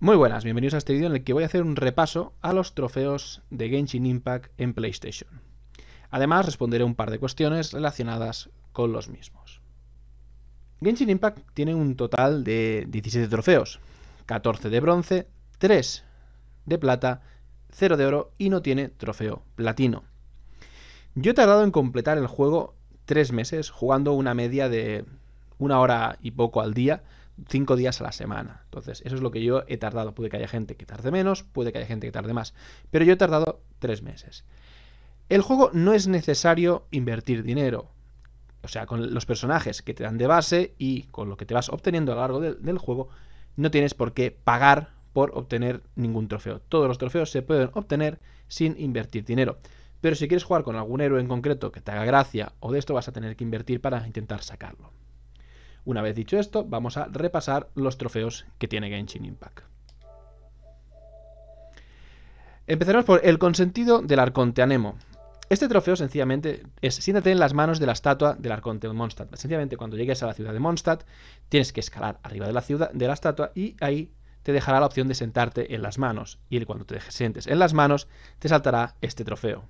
Muy buenas, bienvenidos a este vídeo en el que voy a hacer un repaso a los trofeos de Genshin Impact en PlayStation. Además responderé un par de cuestiones relacionadas con los mismos. Genshin Impact tiene un total de 17 trofeos, 14 de bronce, 3 de plata, 0 de oro y no tiene trofeo platino. Yo he tardado en completar el juego 3 meses, jugando una media de una hora y poco al día, cinco días a la semana. Entonces, eso es lo que yo he tardado. Puede que haya gente que tarde menos, puede que haya gente que tarde más, pero yo he tardado tres meses. El juego no es necesario invertir dinero. O sea, con los personajes que te dan de base y con lo que te vas obteniendo a lo largo del juego, no tienes por qué pagar por obtener ningún trofeo. Todos los trofeos se pueden obtener sin invertir dinero. Pero si quieres jugar con algún héroe en concreto que te haga gracia o de esto vas a tener que invertir para intentar sacarlo. Una vez dicho esto, vamos a repasar los trofeos que tiene Genshin Impact. Empezaremos por el consentido del arconte Anemo. Este trofeo sencillamente es siéntate en las manos de la estatua del arconte de Mondstadt. Sencillamente cuando llegues a la ciudad de Mondstadt tienes que escalar arriba de la ciudad de la estatua y ahí te dejará la opción de sentarte en las manos y cuando te sientes en las manos te saltará este trofeo.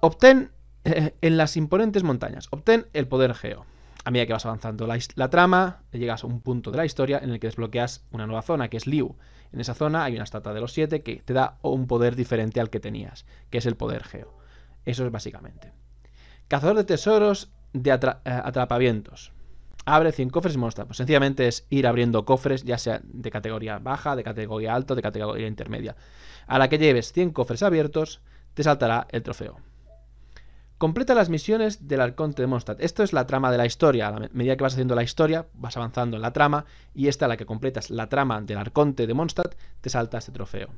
Obtén eh, en las imponentes montañas. Obtén el poder Geo. A medida que vas avanzando la, trama, llegas a un punto de la historia en el que desbloqueas una nueva zona, que es Liu. En esa zona hay una estatua de los siete que te da un poder diferente al que tenías, que es el poder Geo. Eso es básicamente. Cazador de tesoros de eh, atrapamientos Abre 100 cofres monstruos. Pues sencillamente es ir abriendo cofres, ya sea de categoría baja, de categoría alta, de categoría intermedia. A la que lleves 100 cofres abiertos, te saltará el trofeo. Completa las misiones del Arconte de Mondstadt. Esto es la trama de la historia. A medida que vas haciendo la historia, vas avanzando en la trama, y esta, la que completas la trama del Arconte de Mondstadt, te salta este trofeo.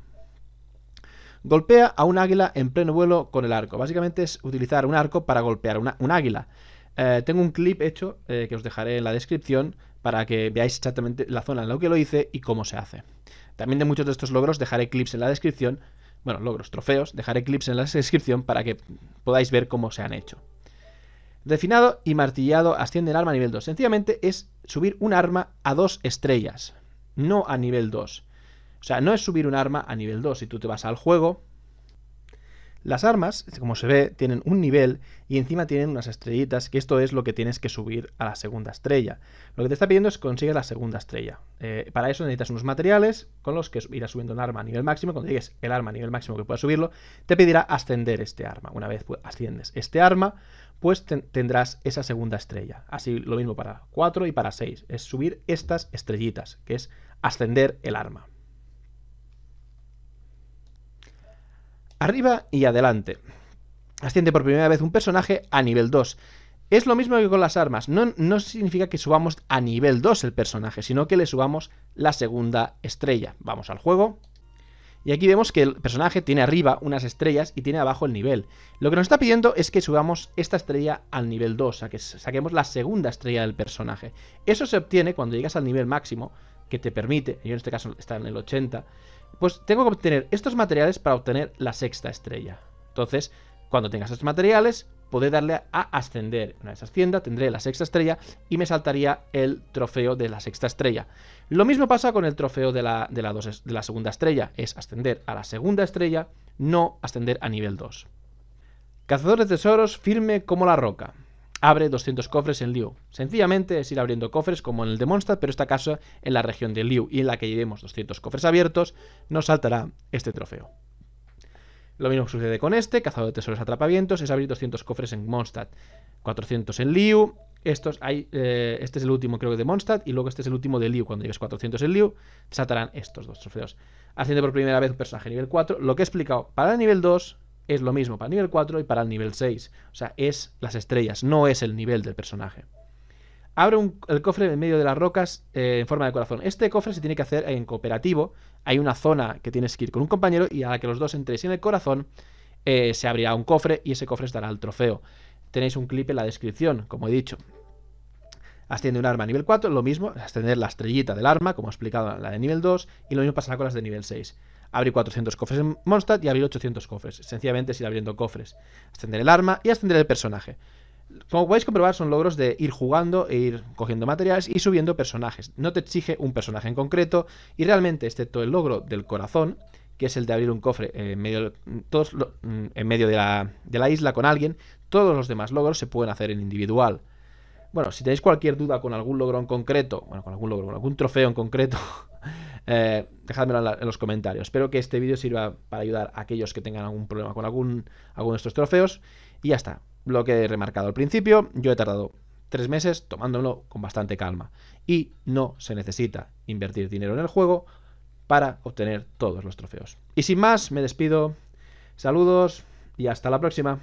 Golpea a un águila en pleno vuelo con el arco. Básicamente es utilizar un arco para golpear una, un águila. Eh, tengo un clip hecho eh, que os dejaré en la descripción para que veáis exactamente la zona en la que lo hice y cómo se hace. También de muchos de estos logros dejaré clips en la descripción bueno, logros, trofeos, dejaré clips en la descripción para que podáis ver cómo se han hecho. Refinado y martillado asciende el arma a nivel 2. Sencillamente es subir un arma a dos estrellas, no a nivel 2. O sea, no es subir un arma a nivel 2. Si tú te vas al juego, las armas, como se ve, tienen un nivel y encima tienen unas estrellitas, que esto es lo que tienes que subir a la segunda estrella. Lo que te está pidiendo es que la segunda estrella. Eh, para eso necesitas unos materiales con los que irás subiendo un arma a nivel máximo. Cuando llegues el arma a nivel máximo que puedas subirlo, te pedirá ascender este arma. Una vez pues, asciendes este arma, pues tendrás esa segunda estrella. Así lo mismo para 4 y para 6. Es subir estas estrellitas, que es ascender el arma. Arriba y adelante. Asciende por primera vez un personaje a nivel 2. Es lo mismo que con las armas. No, no, significa que subamos a nivel 2 el personaje, sino que le subamos la segunda estrella. Vamos al juego. Y aquí vemos que el personaje tiene arriba unas estrellas y tiene abajo el nivel. Lo que nos está pidiendo es que subamos esta estrella al nivel 2, o sea, que saquemos la segunda estrella del personaje. Eso se obtiene cuando llegas al nivel máximo, que te permite, yo en este caso está en el 80, pues tengo que obtener estos materiales para obtener la sexta estrella. Entonces, cuando tengas estos materiales, podré darle a ascender. Una vez ascienda, tendré la sexta estrella y me saltaría el trofeo de la sexta estrella. Lo mismo pasa con el trofeo de la, de la, de la segunda estrella. Es ascender a la segunda estrella, no ascender a nivel 2. Cazador de tesoros firme como la roca abre 200 cofres en Liu. Sencillamente es ir abriendo cofres como en el de Mondstadt, pero esta caso, en la región de Liu y en la que llevemos 200 cofres abiertos, nos saltará este trofeo. Lo mismo sucede con este, cazador de tesoros atrapamientos, es abrir 200 cofres en Mondstadt, 400 en Liu, estos hay, eh, este es el último creo que de Mondstadt y luego este es el último de Liu, cuando lleves 400 en Liu, saltarán estos dos trofeos. Haciendo por primera vez un personaje nivel 4, lo que he explicado para el nivel 2, es lo mismo para el nivel 4 y para el nivel 6. O sea, es las estrellas, no es el nivel del personaje. Abre el cofre en medio de las rocas eh, en forma de corazón. Este cofre se tiene que hacer en cooperativo. Hay una zona que tienes que ir con un compañero y a la que los dos entréis en el corazón eh, se abrirá un cofre y ese cofre estará al trofeo. Tenéis un clip en la descripción, como he dicho. Asciende un arma a nivel 4, lo mismo, ascender la estrellita del arma, como he explicado la de nivel 2, y lo mismo pasará con las de nivel 6 abrir 400 cofres en Mondstadt y abrir 800 cofres. Sencillamente es ir abriendo cofres, ascender el arma y ascender el personaje. Como podéis comprobar, son logros de ir jugando e ir cogiendo materiales y subiendo personajes. No te exige un personaje en concreto y realmente, excepto este el logro del corazón, que es el de abrir un cofre en medio, en medio de, la, de la isla con alguien, todos los demás logros se pueden hacer en individual. Bueno, si tenéis cualquier duda con algún logro en concreto, bueno, con algún logro, con algún trofeo en concreto, Eh, en, los comentarios. Espero que este vídeo sirva para ayudar a aquellos que tengan algún problema con algún, alguno de estos trofeos. Y ya está. Lo que he remarcado al principio, yo he tardado tres meses tomándolo con bastante calma. Y no se necesita invertir dinero en el juego para obtener todos los trofeos. Y sin más, me despido. Saludos y hasta la próxima.